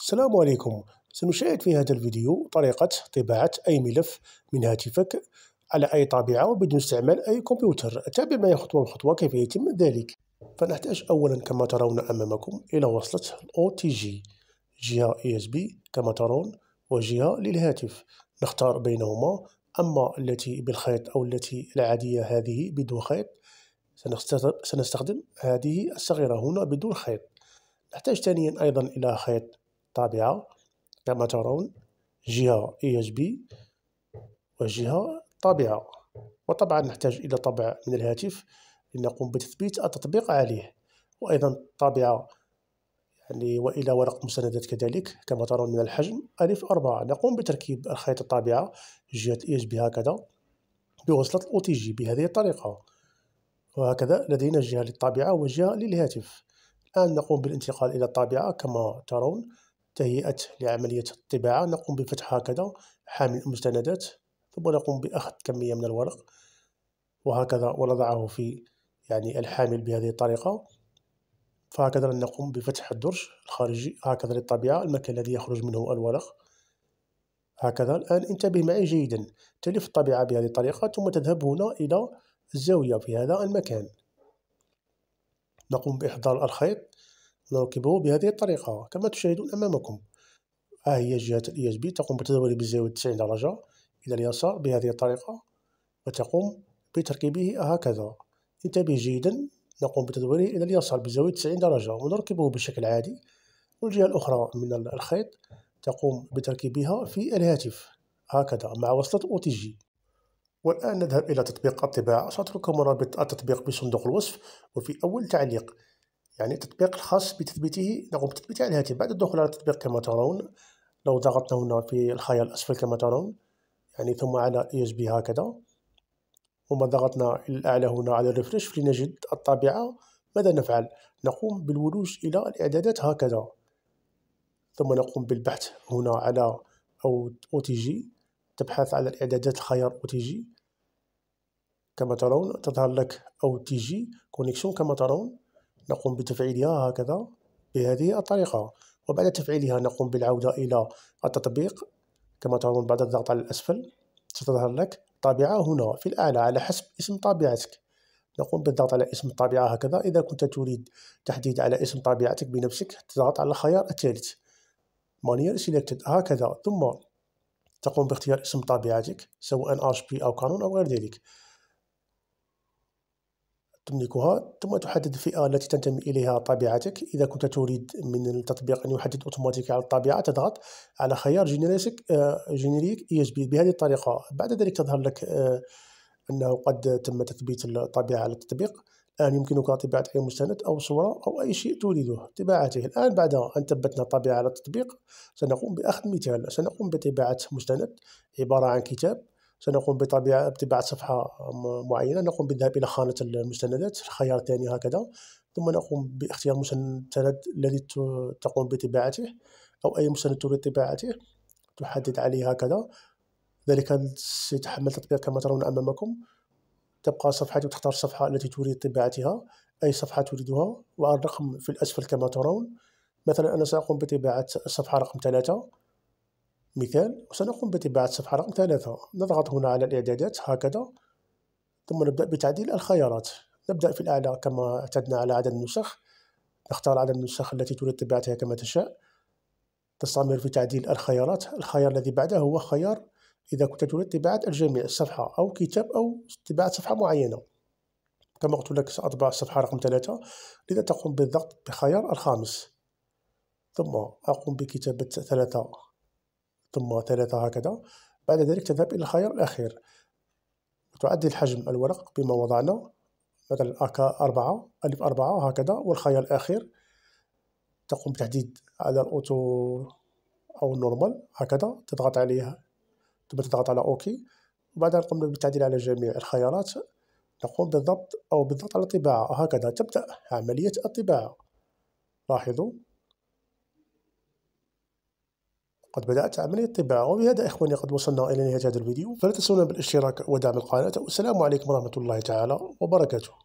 السلام عليكم سنشاهد في هذا الفيديو طريقة طباعة أي ملف من هاتفك على أي طابعة وبدون استعمال أي كمبيوتر تابع معي خطوة بخطوة كيف يتم ذلك فنحتاج أولا كما ترون أمامكم إلى وصلة OTG جهة USB كما ترون وجهة للهاتف نختار بينهما أما التي بالخيط أو التي العادية هذه بدون خيط سنستخدم هذه الصغيرة هنا بدون خيط نحتاج ثانيا أيضا إلى خيط طابعة كما ترون جهة بي وجهة طابعة وطبعا نحتاج إلى طبع من الهاتف لنقوم بتثبيت التطبيق عليه وأيضا طابعة يعني وإلى ورق مساندات كذلك كما ترون من الحجم ألف أربعة نقوم بتركيب الخيط الطابعة جهة بي هكذا بوصلة الأو تي جي بهذه الطريقة وهكذا لدينا جهة للطابعة وجهة للهاتف الآن نقوم بالانتقال إلى الطابعة كما ترون تهيئة لعملية الطباعة نقوم بفتح هكذا حامل المستندات ثم نقوم بأخذ كمية من الورق وهكذا ونضعه في يعني الحامل بهذه الطريقة فهكذا نقوم بفتح الدرج الخارجي هكذا للطبيعة المكان الذي يخرج منه الورق هكذا الآن انتبه معي جيدا تلف الطبيعة بهذه الطريقة ثم تذهب هنا إلى الزاوية في هذا المكان نقوم بإحضار الخيط نركبه بهذه الطريقة كما تشاهدون أمامكم ها هي جهة الـ USB e تقوم بتداوله بزاوية 90 درجة إلى اليسار بهذه الطريقة وتقوم بتركيبه هكذا انتبه جيدا نقوم بتدويره إلى اليسار بزاوية 90 درجة ونركبه بشكل عادي والجهة الأخرى من الخيط تقوم بتركيبها في الهاتف هكذا مع وصلة OTG تي جي والآن نذهب إلى تطبيق الطباعة سأترككم رابط التطبيق بصندوق الوصف وفي أول تعليق يعني التطبيق الخاص بتثبيته نقوم بتثبيته على الهاتف بعد الدخول على التطبيق كما ترون لو ضغطنا هنا في الخيار الأسفل كما ترون يعني ثم على USB هكذا ثم ضغطنا الأعلى هنا على الريفرش لنجد الطابعة ماذا نفعل؟ نقوم بالولوج إلى الإعدادات هكذا ثم نقوم بالبحث هنا على أو OTG تبحث على الإعدادات الخيار OTG كما ترون تظهر لك OTG كونيكشن كما ترون نقوم بتفعيلها هكذا بهذه الطريقة وبعد تفعيلها نقوم بالعودة إلى التطبيق كما ترون بعد الضغط على الأسفل ستظهر لك طابعة هنا في الأعلى على حسب اسم طابعتك نقوم بالضغط على اسم الطابعة هكذا إذا كنت تريد تحديد على اسم طابعتك بنفسك تضغط على الخيار الثالث مانير سيلكتد هكذا ثم تقوم باختيار اسم طابعتك سواء اش بي او كانون او غير ذلك تملكها ثم تحدد الفئة التي تنتمي إليها طبيعتك إذا كنت تريد من التطبيق أن يحدد أوتوماتيك على الطبيعة تضغط على خيار آه، جينيريك جينيريك اي اس بي بهذه الطريقة بعد ذلك تظهر لك آه، أنه قد تم تثبيت الطبيعة على التطبيق الآن يمكنك طباعة أي مستند أو صورة أو أي شيء تريده طباعته الآن بعد أن ثبتنا الطبيعة على التطبيق سنقوم بأخذ مثال سنقوم بطباعة مستند عبارة عن كتاب سنقوم بطباعة صفحة معينة نقوم بالذهاب إلى خانة المستندات الخيار الثاني هكذا ثم نقوم باختيار المستند الذي تقوم بطباعته أو أي مستند تريد طباعته تحدد عليه هكذا ذلك سيتحمل التطبيق كما ترون أمامكم تبقى صفحتي وتختار الصفحة التي تريد طباعتها أي صفحة تريدها والرقم في الأسفل كما ترون مثلا أنا سأقوم بطباعة الصفحة رقم ثلاثة مثال وسنقوم بطباعة صفحة رقم ثلاثة نضغط هنا على الإعدادات هكذا ثم نبدأ بتعديل الخيارات نبدأ في الأعلى كما اعتدنا على عدد النسخ نختار عدد النسخ التي تريد طباعتها كما تشاء تستمر في تعديل الخيارات الخيار الذي بعده هو خيار إذا كنت تريد طباعة الجميع الصفحة أو كتاب أو طباعة صفحة معينة كما قلت لك سأطبع الصفحة رقم ثلاثة لذا تقوم بالضغط بخيار الخامس ثم أقوم بكتابة ثلاثة ثم ثلاثة هكذا بعد ذلك تذهب إلى الخيار الأخير تعدل حجم الورق بما وضعنا مثلا أكا أربعة ألف أربعة هكذا والخيار الأخير تقوم بتحديد على الأوتو أو النورمال هكذا تضغط عليها ثم تضغط على أوكي وبعدها قمنا بالتعديل على جميع الخيارات نقوم بالضبط أو بالضغط على الطباعة هكذا تبدأ عملية الطباعة لاحظوا قد بدأت عملية الطباعة وبهذا إخواني قد وصلنا إلى نهاية هذا الفيديو فلا تنسونا بالاشتراك ودعم القناة والسلام عليكم ورحمة الله تعالى وبركاته